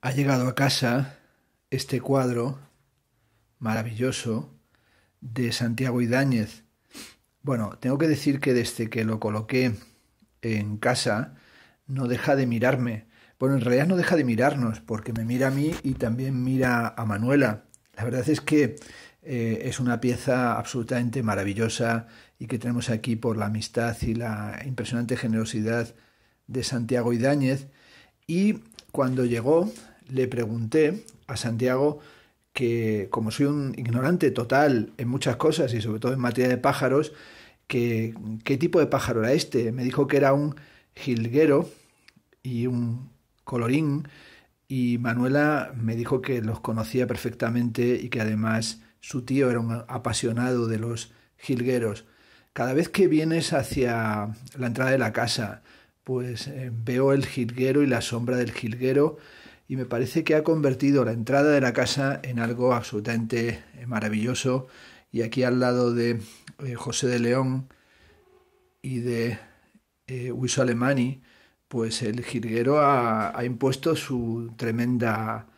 ha llegado a casa este cuadro maravilloso de Santiago Idáñez. Bueno, tengo que decir que desde que lo coloqué en casa no deja de mirarme. Bueno, en realidad no deja de mirarnos porque me mira a mí y también mira a Manuela. La verdad es que eh, es una pieza absolutamente maravillosa y que tenemos aquí por la amistad y la impresionante generosidad de Santiago Idáñez. Y cuando llegó, le pregunté a Santiago que, como soy un ignorante total en muchas cosas y sobre todo en materia de pájaros, que, qué tipo de pájaro era este. Me dijo que era un jilguero y un colorín y Manuela me dijo que los conocía perfectamente y que además su tío era un apasionado de los jilgueros. Cada vez que vienes hacia la entrada de la casa, pues eh, veo el jilguero y la sombra del jilguero y me parece que ha convertido la entrada de la casa en algo absolutamente eh, maravilloso. Y aquí al lado de eh, José de León y de eh, Alemani, pues el jilguero ha, impuesto su tremenda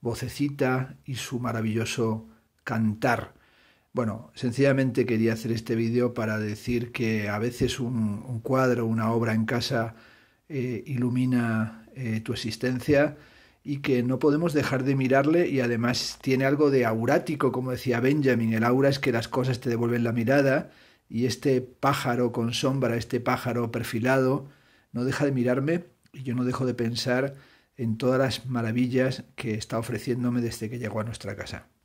vocecita y su maravilloso cantar. Bueno, sencillamente quería hacer este vídeo para decir que a veces un, cuadro, una obra en casa eh, ilumina eh, tu existencia y que no podemos dejar de mirarle y además tiene algo de aurático, como decía Benjamin, el aura es que las cosas te devuelven la mirada y este pájaro con sombra, este pájaro perfilado, no deja de mirarme y yo no dejo de pensar en todas las maravillas que está ofreciéndome desde que llegó a nuestra casa.